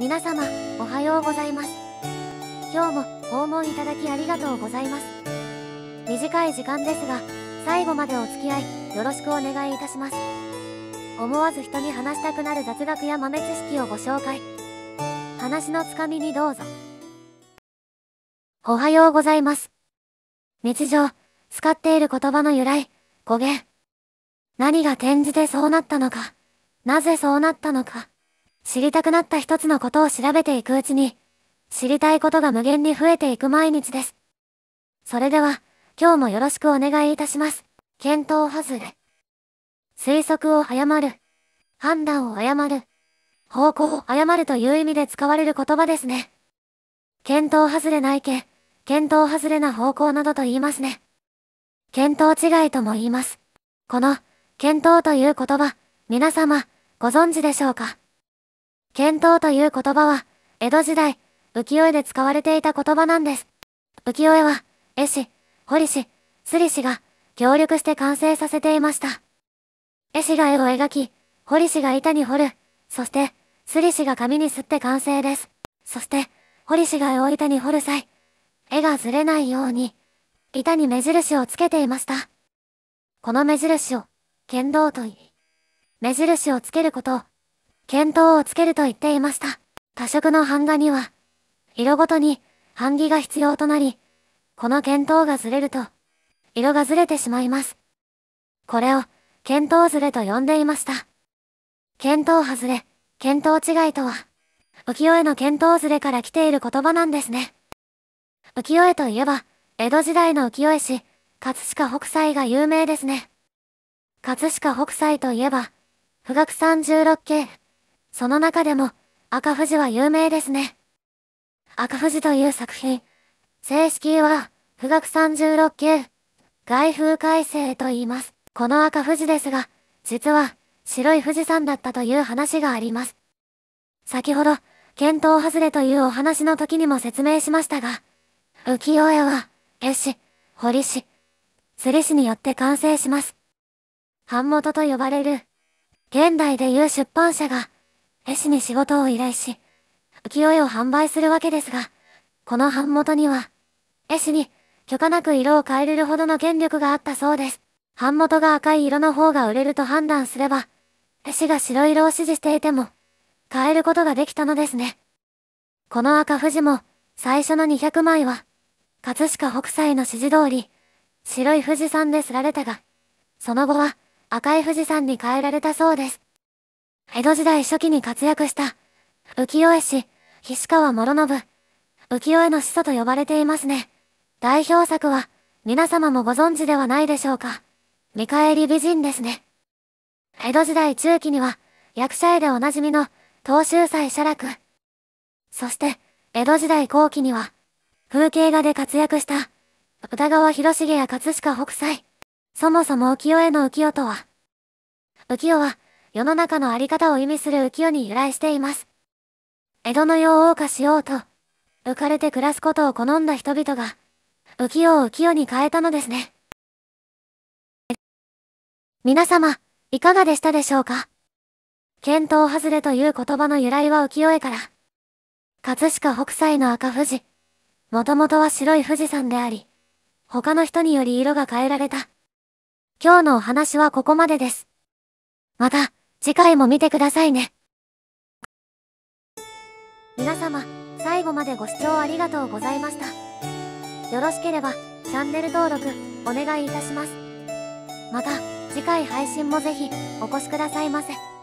皆様、おはようございます。今日も訪問いただきありがとうございます。短い時間ですが、最後までお付き合い、よろしくお願いいたします。思わず人に話したくなる雑学や豆知識をご紹介。話のつかみにどうぞ。おはようございます。日常、使っている言葉の由来、語源。何が転じてそうなったのか、なぜそうなったのか。知りたくなった一つのことを調べていくうちに、知りたいことが無限に増えていく毎日です。それでは、今日もよろしくお願いいたします。検討外れ。推測を誤る。判断を誤る。方向を誤るという意味で使われる言葉ですね。検討外れない見、検討外れな方向などと言いますね。検討違いとも言います。この、検討という言葉、皆様、ご存知でしょうか剣闘という言葉は、江戸時代、浮世絵で使われていた言葉なんです。浮世絵は、絵師、彫り師、摺り師が、協力して完成させていました。絵師が絵を描き、彫り師が板に彫る、そして、摺り師が紙に吸って完成です。そして、彫り師が絵を板に彫る際、絵がずれないように、板に目印をつけていました。この目印を、剣道と言い、目印をつけることを、検討をつけると言っていました。多色の版画には、色ごとに版木が必要となり、この検討がずれると、色がずれてしまいます。これを、検討ずれと呼んでいました。検討外れ、検討違いとは、浮世絵の検討ずれから来ている言葉なんですね。浮世絵といえば、江戸時代の浮世絵師、葛飾北斎が有名ですね。葛飾北斎といえば、富岳三十六景、その中でも赤富士は有名ですね。赤富士という作品、正式は、富岳36級、外風改正と言います。この赤富士ですが、実は、白い富士山だったという話があります。先ほど、検討外れというお話の時にも説明しましたが、浮世絵は、絵師、彫師、釣り師によって完成します。版元と呼ばれる、現代でいう出版社が、絵師に仕事を依頼し、浮世絵を販売するわけですが、この版元には、絵師に許可なく色を変えれるほどの権力があったそうです。版元が赤い色の方が売れると判断すれば、絵師が白色を指示していても、変えることができたのですね。この赤富士も、最初の200枚は、葛飾北斎の指示通り、白い富士山ですられたが、その後は赤い富士山に変えられたそうです。江戸時代初期に活躍した浮世絵師、菱川諸信、浮世絵の始祖と呼ばれていますね。代表作は、皆様もご存知ではないでしょうか。見返り美人ですね。江戸時代中期には、役者絵でおなじみの、東州祭写楽。そして、江戸時代後期には、風景画で活躍した、歌川広重や葛飾北斎。そもそも浮世絵の浮世とは、浮世は、世の中のあり方を意味する浮世に由来しています。江戸の世を謳歌しようと、浮かれて暮らすことを好んだ人々が、浮世を浮世に変えたのですね。皆様、いかがでしたでしょうか検討外れという言葉の由来は浮世絵から。葛飾北斎の赤富士。もともとは白い富士山であり、他の人により色が変えられた。今日のお話はここまでです。また、次回も見てくださいね。皆様、最後までご視聴ありがとうございました。よろしければ、チャンネル登録、お願いいたします。また、次回配信もぜひ、お越しくださいませ。